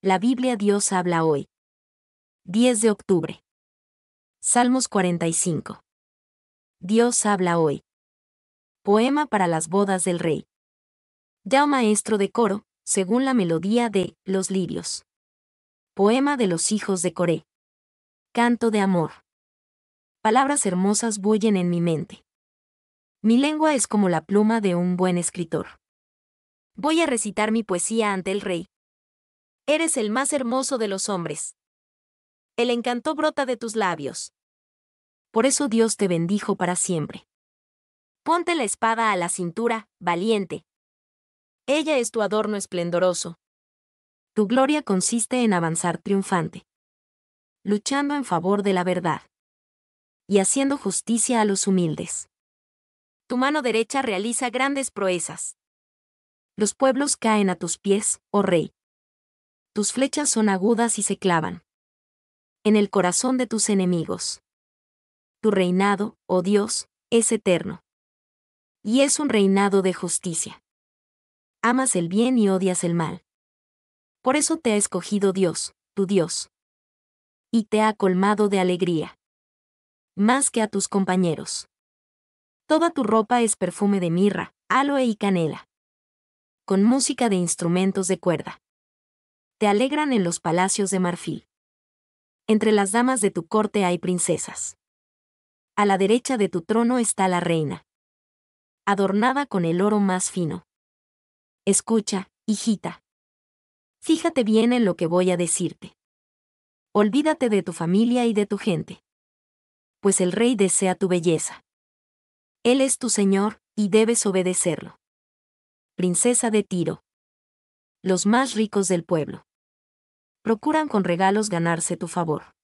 La Biblia Dios habla hoy. 10 de octubre. Salmos 45. Dios habla hoy. Poema para las bodas del rey. Ya maestro de coro, según la melodía de Los libios. Poema de los hijos de Coré. Canto de amor. Palabras hermosas bullen en mi mente. Mi lengua es como la pluma de un buen escritor. Voy a recitar mi poesía ante el rey, Eres el más hermoso de los hombres. El encanto brota de tus labios. Por eso Dios te bendijo para siempre. Ponte la espada a la cintura, valiente. Ella es tu adorno esplendoroso. Tu gloria consiste en avanzar triunfante, luchando en favor de la verdad y haciendo justicia a los humildes. Tu mano derecha realiza grandes proezas. Los pueblos caen a tus pies, oh rey tus flechas son agudas y se clavan en el corazón de tus enemigos. Tu reinado, oh Dios, es eterno. Y es un reinado de justicia. Amas el bien y odias el mal. Por eso te ha escogido Dios, tu Dios. Y te ha colmado de alegría. Más que a tus compañeros. Toda tu ropa es perfume de mirra, aloe y canela. Con música de instrumentos de cuerda te alegran en los palacios de marfil. Entre las damas de tu corte hay princesas. A la derecha de tu trono está la reina, adornada con el oro más fino. Escucha, hijita. Fíjate bien en lo que voy a decirte. Olvídate de tu familia y de tu gente. Pues el rey desea tu belleza. Él es tu señor, y debes obedecerlo. Princesa de Tiro. Los más ricos del pueblo procuran con regalos ganarse tu favor.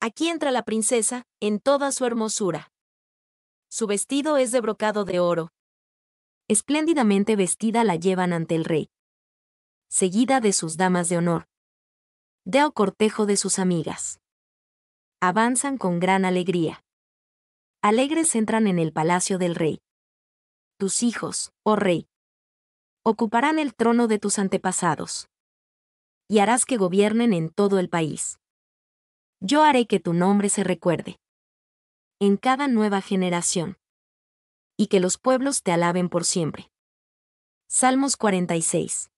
Aquí entra la princesa, en toda su hermosura. Su vestido es de brocado de oro. Espléndidamente vestida la llevan ante el rey. Seguida de sus damas de honor. Deo cortejo de sus amigas. Avanzan con gran alegría. Alegres entran en el palacio del rey. Tus hijos, oh rey, ocuparán el trono de tus antepasados y harás que gobiernen en todo el país. Yo haré que tu nombre se recuerde en cada nueva generación, y que los pueblos te alaben por siempre. Salmos 46.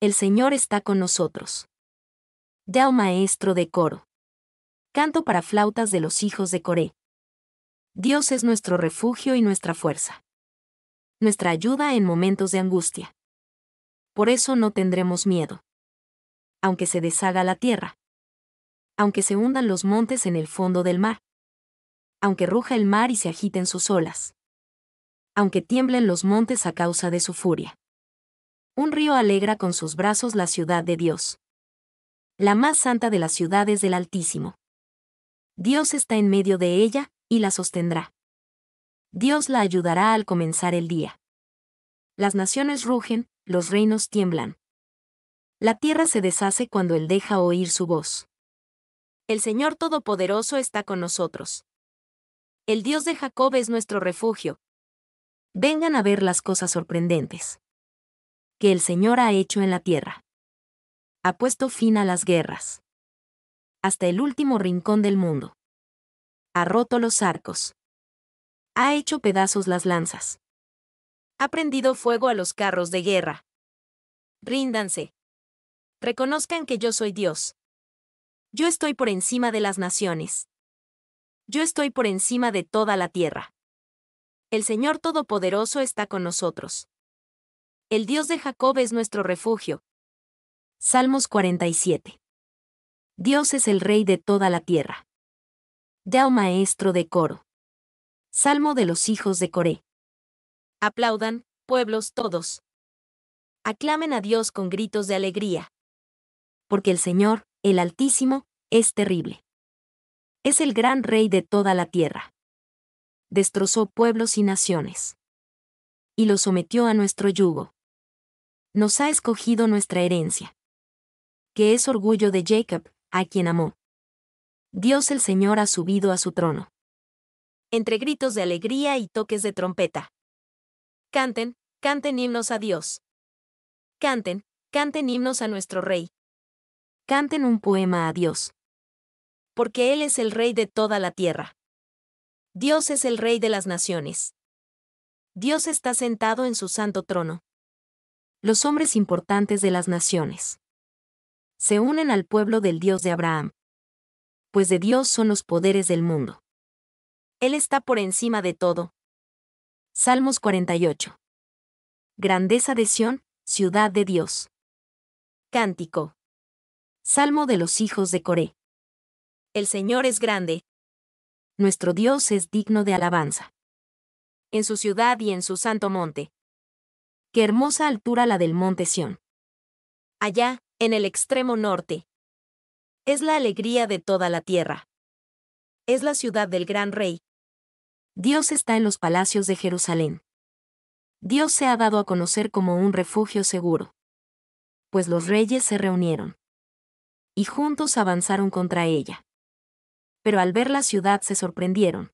El Señor está con nosotros. Yao oh maestro de coro. Canto para flautas de los hijos de Coré. Dios es nuestro refugio y nuestra fuerza. Nuestra ayuda en momentos de angustia. Por eso no tendremos miedo aunque se deshaga la tierra. Aunque se hundan los montes en el fondo del mar. Aunque ruja el mar y se agiten sus olas. Aunque tiemblen los montes a causa de su furia. Un río alegra con sus brazos la ciudad de Dios. La más santa de las ciudades del Altísimo. Dios está en medio de ella, y la sostendrá. Dios la ayudará al comenzar el día. Las naciones rugen, los reinos tiemblan. La tierra se deshace cuando Él deja oír su voz. El Señor Todopoderoso está con nosotros. El Dios de Jacob es nuestro refugio. Vengan a ver las cosas sorprendentes que el Señor ha hecho en la tierra. Ha puesto fin a las guerras. Hasta el último rincón del mundo. Ha roto los arcos. Ha hecho pedazos las lanzas. Ha prendido fuego a los carros de guerra. Ríndanse. Reconozcan que yo soy Dios. Yo estoy por encima de las naciones. Yo estoy por encima de toda la tierra. El Señor Todopoderoso está con nosotros. El Dios de Jacob es nuestro refugio. Salmos 47. Dios es el Rey de toda la tierra. Dao oh maestro de coro. Salmo de los hijos de Coré. Aplaudan, pueblos todos. Aclamen a Dios con gritos de alegría porque el Señor, el Altísimo, es terrible. Es el gran rey de toda la tierra. Destrozó pueblos y naciones. Y lo sometió a nuestro yugo. Nos ha escogido nuestra herencia. Que es orgullo de Jacob, a quien amó. Dios el Señor ha subido a su trono. Entre gritos de alegría y toques de trompeta. Canten, canten himnos a Dios. Canten, canten himnos a nuestro Rey canten un poema a Dios. Porque Él es el Rey de toda la tierra. Dios es el Rey de las naciones. Dios está sentado en su santo trono. Los hombres importantes de las naciones se unen al pueblo del Dios de Abraham. Pues de Dios son los poderes del mundo. Él está por encima de todo. Salmos 48. Grandeza de Sión, ciudad de Dios. Cántico. Salmo de los hijos de Coré. El Señor es grande. Nuestro Dios es digno de alabanza. En su ciudad y en su santo monte. Qué hermosa altura la del monte Sión. Allá, en el extremo norte. Es la alegría de toda la tierra. Es la ciudad del gran rey. Dios está en los palacios de Jerusalén. Dios se ha dado a conocer como un refugio seguro. Pues los reyes se reunieron y juntos avanzaron contra ella. Pero al ver la ciudad se sorprendieron.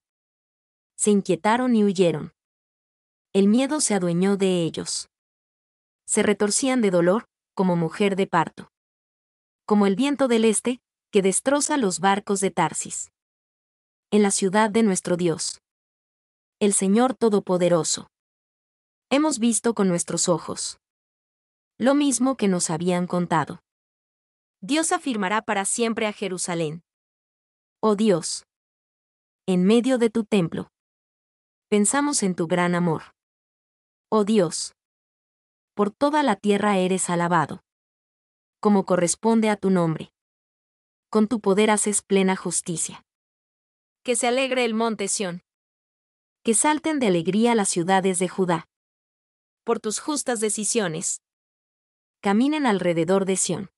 Se inquietaron y huyeron. El miedo se adueñó de ellos. Se retorcían de dolor, como mujer de parto. Como el viento del este, que destroza los barcos de Tarsis. En la ciudad de nuestro Dios. El Señor Todopoderoso. Hemos visto con nuestros ojos. Lo mismo que nos habían contado. Dios afirmará para siempre a Jerusalén. Oh Dios, en medio de tu templo, pensamos en tu gran amor. Oh Dios, por toda la tierra eres alabado, como corresponde a tu nombre. Con tu poder haces plena justicia. Que se alegre el monte Sión. Que salten de alegría las ciudades de Judá. Por tus justas decisiones. Caminen alrededor de Sión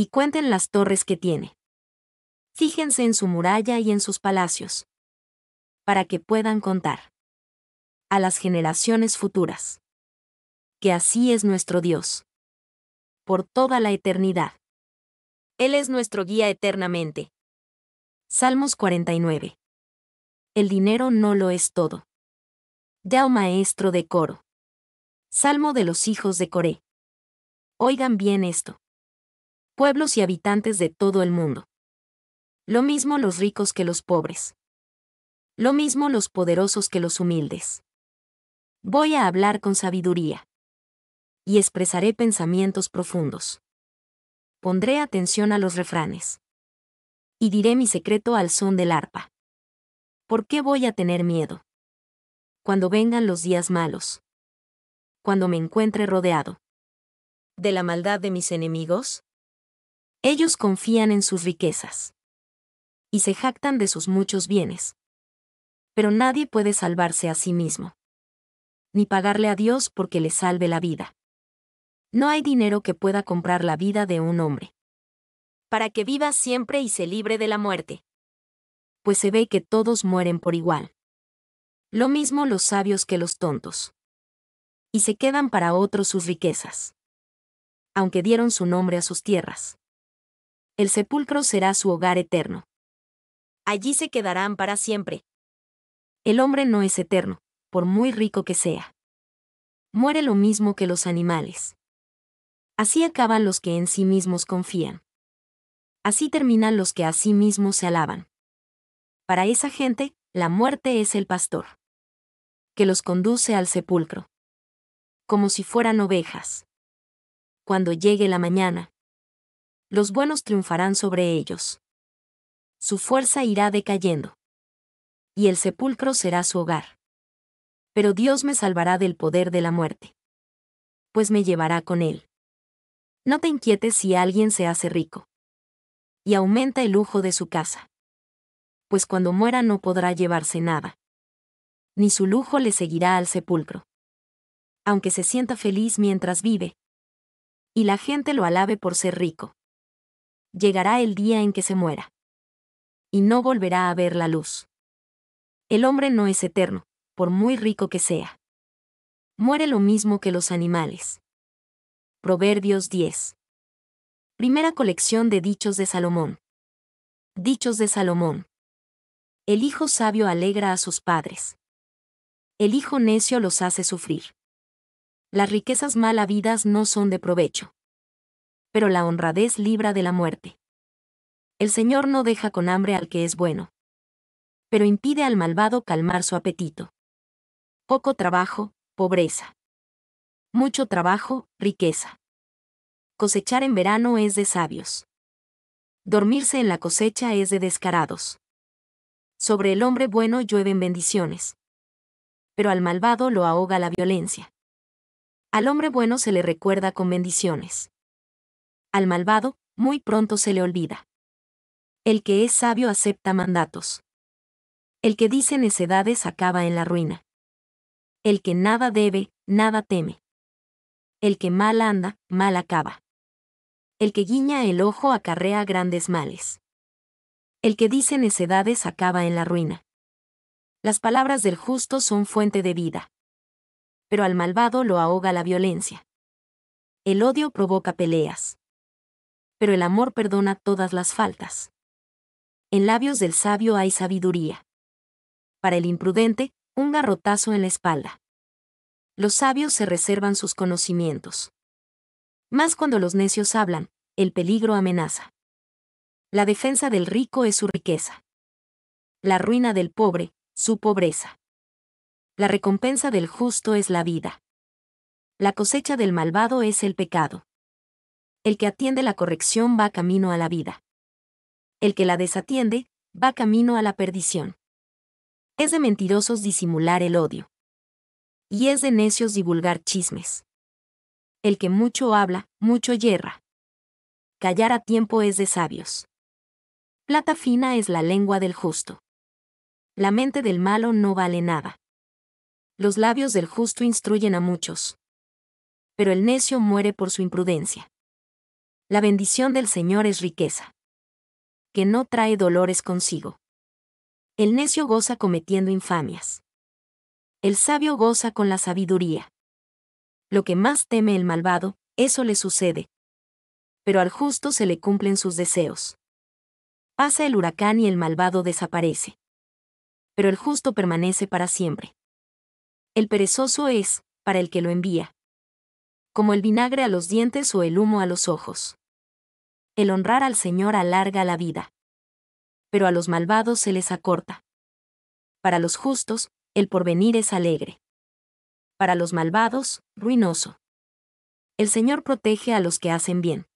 y cuenten las torres que tiene. Fíjense en su muralla y en sus palacios. Para que puedan contar. A las generaciones futuras. Que así es nuestro Dios. Por toda la eternidad. Él es nuestro guía eternamente. Salmos 49. El dinero no lo es todo. Yao oh maestro de coro. Salmo de los hijos de Coré. Oigan bien esto pueblos y habitantes de todo el mundo. Lo mismo los ricos que los pobres. Lo mismo los poderosos que los humildes. Voy a hablar con sabiduría. Y expresaré pensamientos profundos. Pondré atención a los refranes. Y diré mi secreto al son del arpa. ¿Por qué voy a tener miedo? Cuando vengan los días malos. Cuando me encuentre rodeado. ¿De la maldad de mis enemigos? Ellos confían en sus riquezas. Y se jactan de sus muchos bienes. Pero nadie puede salvarse a sí mismo. Ni pagarle a Dios porque le salve la vida. No hay dinero que pueda comprar la vida de un hombre. Para que viva siempre y se libre de la muerte. Pues se ve que todos mueren por igual. Lo mismo los sabios que los tontos. Y se quedan para otros sus riquezas. Aunque dieron su nombre a sus tierras el sepulcro será su hogar eterno. Allí se quedarán para siempre. El hombre no es eterno, por muy rico que sea. Muere lo mismo que los animales. Así acaban los que en sí mismos confían. Así terminan los que a sí mismos se alaban. Para esa gente, la muerte es el pastor, que los conduce al sepulcro, como si fueran ovejas. Cuando llegue la mañana, los buenos triunfarán sobre ellos. Su fuerza irá decayendo. Y el sepulcro será su hogar. Pero Dios me salvará del poder de la muerte. Pues me llevará con él. No te inquietes si alguien se hace rico. Y aumenta el lujo de su casa. Pues cuando muera no podrá llevarse nada. Ni su lujo le seguirá al sepulcro. Aunque se sienta feliz mientras vive. Y la gente lo alabe por ser rico llegará el día en que se muera. Y no volverá a ver la luz. El hombre no es eterno, por muy rico que sea. Muere lo mismo que los animales. Proverbios 10. Primera colección de dichos de Salomón. Dichos de Salomón. El hijo sabio alegra a sus padres. El hijo necio los hace sufrir. Las riquezas mal habidas no son de provecho pero la honradez libra de la muerte. El Señor no deja con hambre al que es bueno, pero impide al malvado calmar su apetito. Poco trabajo, pobreza. Mucho trabajo, riqueza. Cosechar en verano es de sabios. Dormirse en la cosecha es de descarados. Sobre el hombre bueno llueven bendiciones. Pero al malvado lo ahoga la violencia. Al hombre bueno se le recuerda con bendiciones al malvado, muy pronto se le olvida. El que es sabio acepta mandatos. El que dice necedades acaba en la ruina. El que nada debe, nada teme. El que mal anda, mal acaba. El que guiña el ojo acarrea grandes males. El que dice necedades acaba en la ruina. Las palabras del justo son fuente de vida. Pero al malvado lo ahoga la violencia. El odio provoca peleas pero el amor perdona todas las faltas. En labios del sabio hay sabiduría. Para el imprudente, un garrotazo en la espalda. Los sabios se reservan sus conocimientos. Más cuando los necios hablan, el peligro amenaza. La defensa del rico es su riqueza. La ruina del pobre, su pobreza. La recompensa del justo es la vida. La cosecha del malvado es el pecado. El que atiende la corrección va camino a la vida. El que la desatiende, va camino a la perdición. Es de mentirosos disimular el odio. Y es de necios divulgar chismes. El que mucho habla, mucho yerra. Callar a tiempo es de sabios. Plata fina es la lengua del justo. La mente del malo no vale nada. Los labios del justo instruyen a muchos. Pero el necio muere por su imprudencia. La bendición del Señor es riqueza, que no trae dolores consigo. El necio goza cometiendo infamias. El sabio goza con la sabiduría. Lo que más teme el malvado, eso le sucede. Pero al justo se le cumplen sus deseos. Pasa el huracán y el malvado desaparece. Pero el justo permanece para siempre. El perezoso es, para el que lo envía, como el vinagre a los dientes o el humo a los ojos. El honrar al Señor alarga la vida. Pero a los malvados se les acorta. Para los justos, el porvenir es alegre. Para los malvados, ruinoso. El Señor protege a los que hacen bien.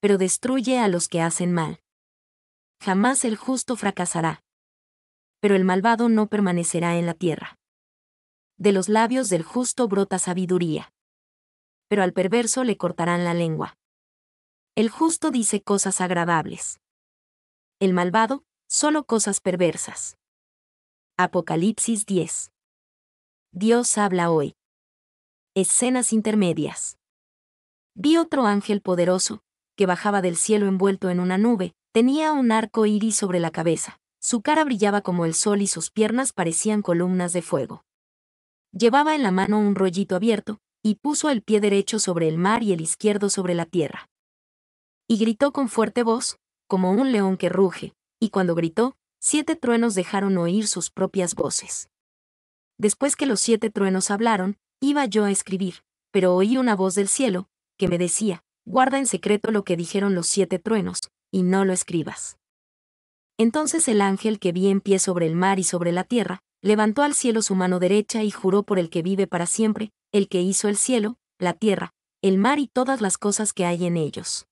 Pero destruye a los que hacen mal. Jamás el justo fracasará. Pero el malvado no permanecerá en la tierra. De los labios del justo brota sabiduría pero al perverso le cortarán la lengua. El justo dice cosas agradables. El malvado, solo cosas perversas. Apocalipsis 10. Dios habla hoy. Escenas intermedias. Vi otro ángel poderoso, que bajaba del cielo envuelto en una nube, tenía un arco iris sobre la cabeza, su cara brillaba como el sol y sus piernas parecían columnas de fuego. Llevaba en la mano un rollito abierto, y puso el pie derecho sobre el mar y el izquierdo sobre la tierra. Y gritó con fuerte voz, como un león que ruge, y cuando gritó, siete truenos dejaron oír sus propias voces. Después que los siete truenos hablaron, iba yo a escribir, pero oí una voz del cielo, que me decía, guarda en secreto lo que dijeron los siete truenos, y no lo escribas. Entonces el ángel que vi en pie sobre el mar y sobre la tierra, levantó al cielo su mano derecha y juró por el que vive para siempre, el que hizo el cielo, la tierra, el mar y todas las cosas que hay en ellos.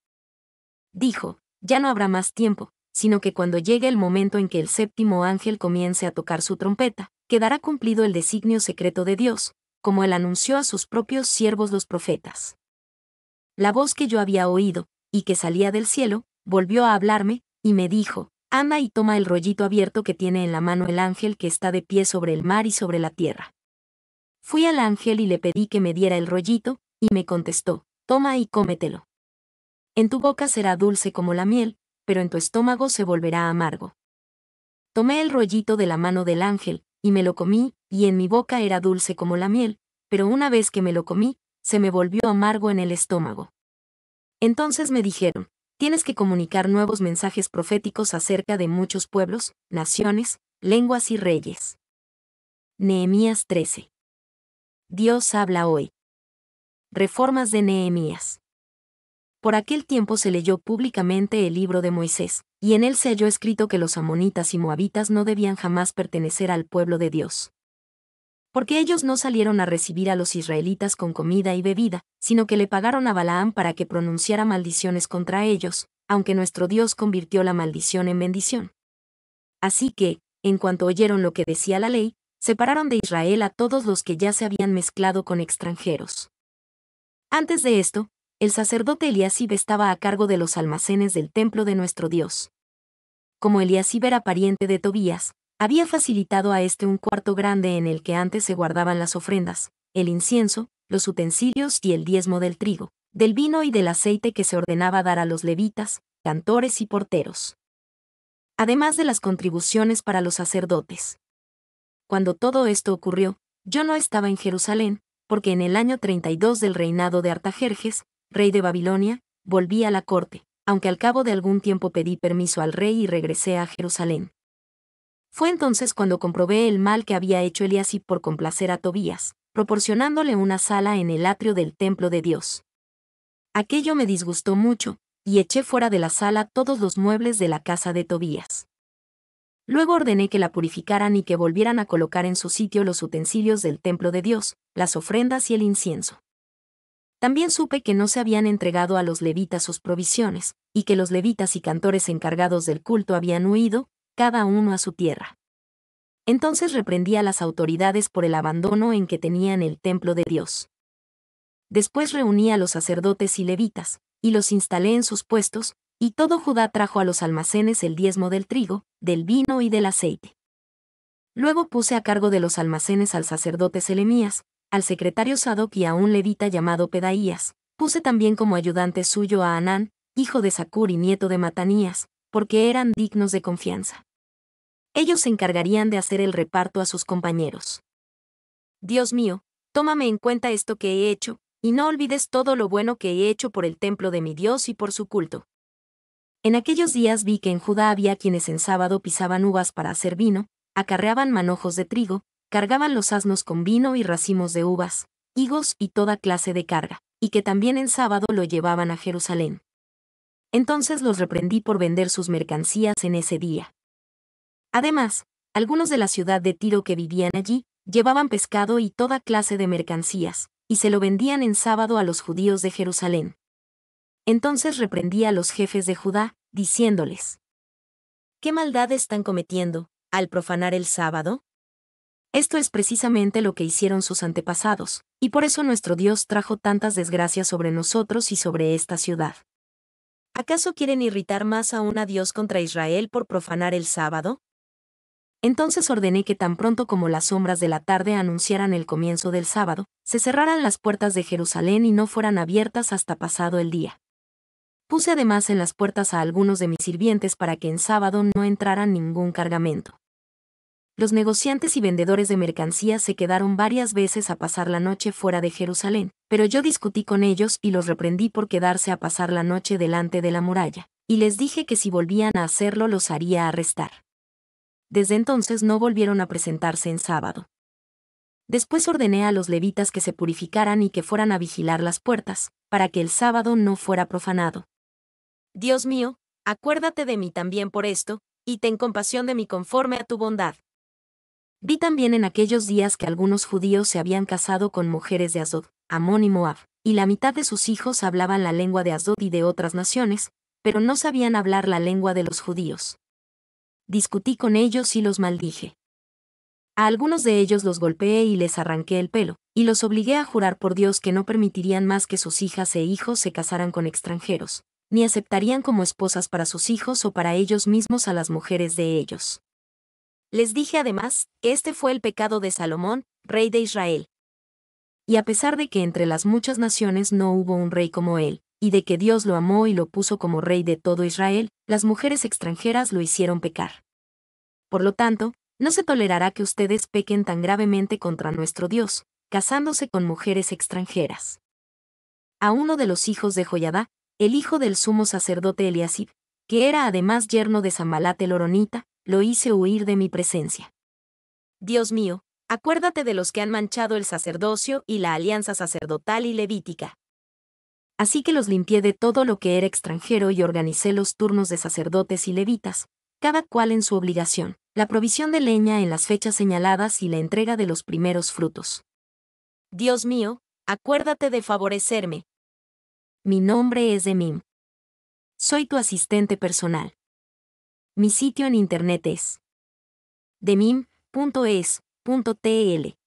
Dijo, ya no habrá más tiempo, sino que cuando llegue el momento en que el séptimo ángel comience a tocar su trompeta, quedará cumplido el designio secreto de Dios, como él anunció a sus propios siervos los profetas. La voz que yo había oído, y que salía del cielo, volvió a hablarme, y me dijo, Anda y toma el rollito abierto que tiene en la mano el ángel que está de pie sobre el mar y sobre la tierra. Fui al ángel y le pedí que me diera el rollito, y me contestó, toma y cómetelo. En tu boca será dulce como la miel, pero en tu estómago se volverá amargo. Tomé el rollito de la mano del ángel, y me lo comí, y en mi boca era dulce como la miel, pero una vez que me lo comí, se me volvió amargo en el estómago. Entonces me dijeron, tienes que comunicar nuevos mensajes proféticos acerca de muchos pueblos, naciones, lenguas y reyes. Nehemías 13. Dios habla hoy. Reformas de Nehemías. Por aquel tiempo se leyó públicamente el libro de Moisés, y en él se halló escrito que los amonitas y moabitas no debían jamás pertenecer al pueblo de Dios. Porque ellos no salieron a recibir a los israelitas con comida y bebida, sino que le pagaron a Balaam para que pronunciara maldiciones contra ellos, aunque nuestro Dios convirtió la maldición en bendición. Así que, en cuanto oyeron lo que decía la ley, separaron de Israel a todos los que ya se habían mezclado con extranjeros. Antes de esto, el sacerdote Eliasib estaba a cargo de los almacenes del templo de nuestro Dios. Como Eliasib era pariente de Tobías, había facilitado a este un cuarto grande en el que antes se guardaban las ofrendas, el incienso, los utensilios y el diezmo del trigo, del vino y del aceite que se ordenaba dar a los levitas, cantores y porteros. Además de las contribuciones para los sacerdotes. Cuando todo esto ocurrió, yo no estaba en Jerusalén, porque en el año 32 del reinado de Artajerjes, rey de Babilonia, volví a la corte, aunque al cabo de algún tiempo pedí permiso al rey y regresé a Jerusalén. Fue entonces cuando comprobé el mal que había hecho y por complacer a Tobías, proporcionándole una sala en el atrio del templo de Dios. Aquello me disgustó mucho, y eché fuera de la sala todos los muebles de la casa de Tobías. Luego ordené que la purificaran y que volvieran a colocar en su sitio los utensilios del templo de Dios, las ofrendas y el incienso. También supe que no se habían entregado a los levitas sus provisiones, y que los levitas y cantores encargados del culto habían huido, cada uno a su tierra. Entonces reprendí a las autoridades por el abandono en que tenían el templo de Dios. Después reuní a los sacerdotes y levitas, y los instalé en sus puestos, y todo Judá trajo a los almacenes el diezmo del trigo, del vino y del aceite. Luego puse a cargo de los almacenes al sacerdote Selemías, al secretario Sadoc y a un levita llamado Pedaías. Puse también como ayudante suyo a Anán, hijo de Sacur y nieto de Matanías, porque eran dignos de confianza. Ellos se encargarían de hacer el reparto a sus compañeros. Dios mío, tómame en cuenta esto que he hecho, y no olvides todo lo bueno que he hecho por el templo de mi Dios y por su culto. En aquellos días vi que en Judá había quienes en sábado pisaban uvas para hacer vino, acarreaban manojos de trigo, cargaban los asnos con vino y racimos de uvas, higos y toda clase de carga, y que también en sábado lo llevaban a Jerusalén. Entonces los reprendí por vender sus mercancías en ese día. Además, algunos de la ciudad de Tiro que vivían allí, llevaban pescado y toda clase de mercancías, y se lo vendían en sábado a los judíos de Jerusalén. Entonces reprendí a los jefes de Judá, diciéndoles, ¿Qué maldad están cometiendo, al profanar el sábado? Esto es precisamente lo que hicieron sus antepasados, y por eso nuestro Dios trajo tantas desgracias sobre nosotros y sobre esta ciudad. ¿Acaso quieren irritar más aún a Dios contra Israel por profanar el sábado? Entonces ordené que tan pronto como las sombras de la tarde anunciaran el comienzo del sábado, se cerraran las puertas de Jerusalén y no fueran abiertas hasta pasado el día. Puse además en las puertas a algunos de mis sirvientes para que en sábado no entrara ningún cargamento. Los negociantes y vendedores de mercancías se quedaron varias veces a pasar la noche fuera de Jerusalén, pero yo discutí con ellos y los reprendí por quedarse a pasar la noche delante de la muralla, y les dije que si volvían a hacerlo los haría arrestar. Desde entonces no volvieron a presentarse en sábado. Después ordené a los levitas que se purificaran y que fueran a vigilar las puertas, para que el sábado no fuera profanado. Dios mío, acuérdate de mí también por esto, y ten compasión de mí conforme a tu bondad. Vi también en aquellos días que algunos judíos se habían casado con mujeres de Asdod, Amón y Moab, y la mitad de sus hijos hablaban la lengua de Asdod y de otras naciones, pero no sabían hablar la lengua de los judíos. Discutí con ellos y los maldije. A algunos de ellos los golpeé y les arranqué el pelo, y los obligué a jurar por Dios que no permitirían más que sus hijas e hijos se casaran con extranjeros, ni aceptarían como esposas para sus hijos o para ellos mismos a las mujeres de ellos. Les dije además, que este fue el pecado de Salomón, rey de Israel. Y a pesar de que entre las muchas naciones no hubo un rey como él, y de que Dios lo amó y lo puso como rey de todo Israel, las mujeres extranjeras lo hicieron pecar. Por lo tanto, no se tolerará que ustedes pequen tan gravemente contra nuestro Dios, casándose con mujeres extranjeras. A uno de los hijos de Joyadá, el hijo del sumo sacerdote Eliasib, que era además yerno de Samalat Loronita, lo hice huir de mi presencia. Dios mío, acuérdate de los que han manchado el sacerdocio y la alianza sacerdotal y levítica. Así que los limpié de todo lo que era extranjero y organicé los turnos de sacerdotes y levitas, cada cual en su obligación, la provisión de leña en las fechas señaladas y la entrega de los primeros frutos. Dios mío, acuérdate de favorecerme, mi nombre es Demim. Soy tu asistente personal. Mi sitio en internet es demim.es.tl.